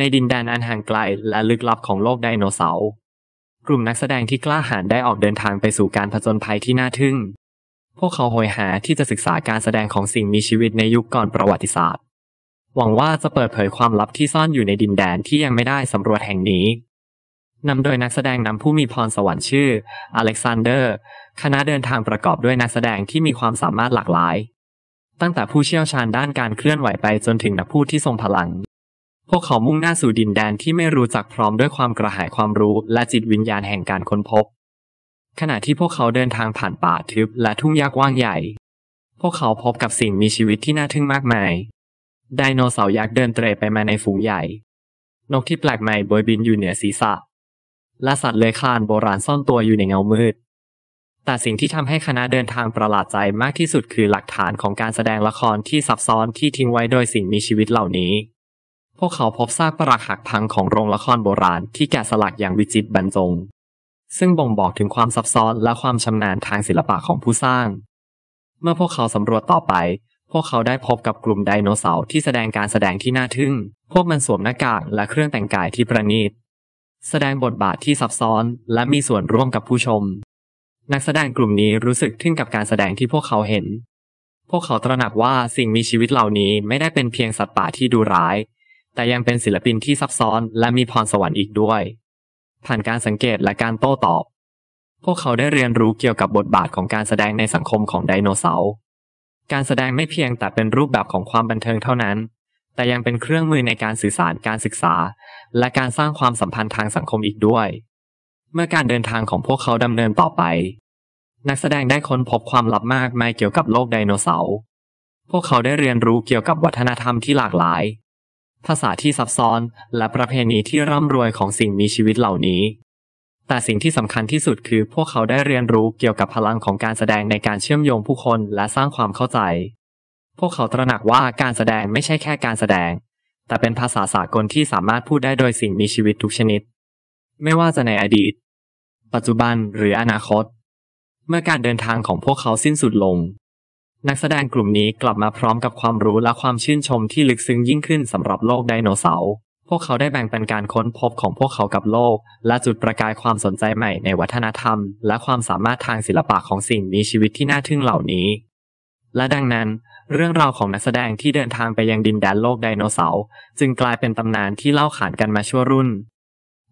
ในดินแดนอันห่างไกลและลึกลับของโลกไดโนเสาร์ กลุ่มนักแสดงที่กล้าหาญได้ออกเดินทางไปสู่การผจญภัยที่น่าทึ่ง พวกเขาโหยหาที่จะศึกษาการแสดงของสิ่งมีชีวิตในยุค ก่อน ประวัติศาสตร์ หวังว่าจะเปิดเผยความลับที่ซ่อนอยู่ในดินแดนที่ยังไม่ได้สำรวจแห่งนี้ นำโดยนักแสดงนำผู้มีพรสวรรค์ชื่อ อเล็กซานเดอร์ คณะเดินทางประกอบด้วยนักแสดงที่มีความสามารถหลากหลาย ตั้งแต่ผู้เชี่ยวชาญด้านการเคลื่อนไหวไปจนถึงนักพูดที่ทรงพลังพวกเขามุ่งหน้าสู่ดินแดนที่ไม่รู้จักพร้อมด้วยความกระหายความรู้และจิตวิญญาณแห่งการค้นพบ ขณะที่พวกเขาเดินทางผ่านป่าทึบ และทุ่งหญ้ากว้างใหญ่ พวกเขาพบกับสิ่งมีชีวิตที่น่าทึ่งมากมาย ไดโนเสาร์ยักษ์เดินเตร่ไปมาในฝูงใหญ่ นกที่แปลกใหม่บยบินอยู่เหนือศีรษะและสัตว์เลื้อยคลานโบราณซ่อนตัวอยู่ในเงามืด แต่สิ่งที่ทำให้คณะเดินทางประหลาดใจมากที่สุดคือหลักฐานของการแสดงละครที่ซับซ้อนที่ทิ้งไว้โดยสิ่งมีชีวิตเหล่านี้พวกเขาพบซากปรักหักพังของโรงละครโบราณที่แกะสลักอย่างวิจิตรบรรจง ซึ่งบ่งบอกถึงความซับซ้อนและความชำนาญทางศิลปะของผู้สร้าง เมื่อพวกเขาสำรวจต่อไป พวกเขาได้พบกับกลุ่มไดโนเสาร์ที่แสดงการแสดงที่น่าทึ่ง พวกมันสวมหน้ากากและเครื่องแต่งกายที่ประณีต แสดงบทบาทที่ซับซ้อนและมีส่วนร่วมกับผู้ชม นักแสดงกลุ่มนี้รู้สึกทึ่งกับการแสดงที่พวกเขาเห็น พวกเขาตระหนักว่าสิ่งมีชีวิตเหล่านี้ไม่ได้เป็นเพียงสัตว์ป่าที่ดูร้ายแต่ยังเป็นศิลปินที่ซับซ้อนและมีพรสวรรค์อีกด้วย ผ่านการสังเกตและการโต้ตอบ พวกเขาได้เรียนรู้เกี่ยวกับบทบาทของการแสดงในสังคมของไดโนเสาร์การแสดงไม่เพียงแต่เป็นรูปแบบของความบันเทิงเท่านั้น แต่ยังเป็นเครื่องมือในการสื่อสารการศึกษา และการสร้างความสัมพันธ์ทางสังคมอีกด้วย เมื่อการเดินทางของพวกเขาดำเนินต่อไป นักแสดงได้ค้นพบความลับมากมายเกี่ยวกับโลกไดโนเสาร์พวกเขาได้เรียนรู้เกี่ยวกับวัฒนธรรมที่หลากหลายภาษาที่ซับซ้อนและประเพณีที่ร่ำรวยของสิ่งมีชีวิตเหล่านี้ แต่สิ่งที่สำคัญที่สุดคือพวกเขาได้เรียนรู้เกี่ยวกับพลังของการแสดงในการเชื่อมโยงผู้คนและสร้างความเข้าใจ พวกเขาตระหนักว่าการแสดงไม่ใช่แค่การแสดง แต่เป็นภาษาสากลที่สามารถพูดได้โดยสิ่งมีชีวิตทุกชนิด ไม่ว่าจะในอดีต ปัจจุบันหรืออนาคต เมื่อการเดินทางของพวกเขาสิ้นสุดลงนักแสดงกลุ่มนี้กลับมาพร้อมกับความรู้และความชื่นชมที่ลึกซึ้งยิ่งขึ้นสำหรับโลกไดโนเสาร์ พวกเขาได้แบ่งปันการค้นพบของพวกเขากับโลก และจุดประกายความสนใจใหม่ในวัฒนธรรม และความสามารถทางศิลปะของสิ่งมีชีวิตที่น่าทึ่งเหล่านี้ และดังนั้น เรื่องราวของนักแสดงที่เดินทางไปยังดินแดนโลกไดโนเสาร์จึงกลายเป็นตำนานที่เล่าขานกันมาชั่วรุ่น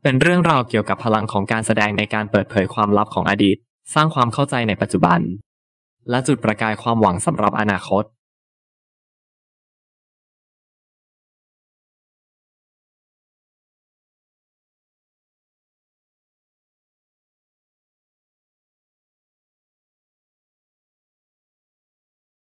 เป็นเรื่องราวเกี่ยวกับพลังของการแสดงในการเปิดเผยความลับของอดีต สร้างความเข้าใจในปัจจุบันและจุดประกายความหวังสำหรับอนาคต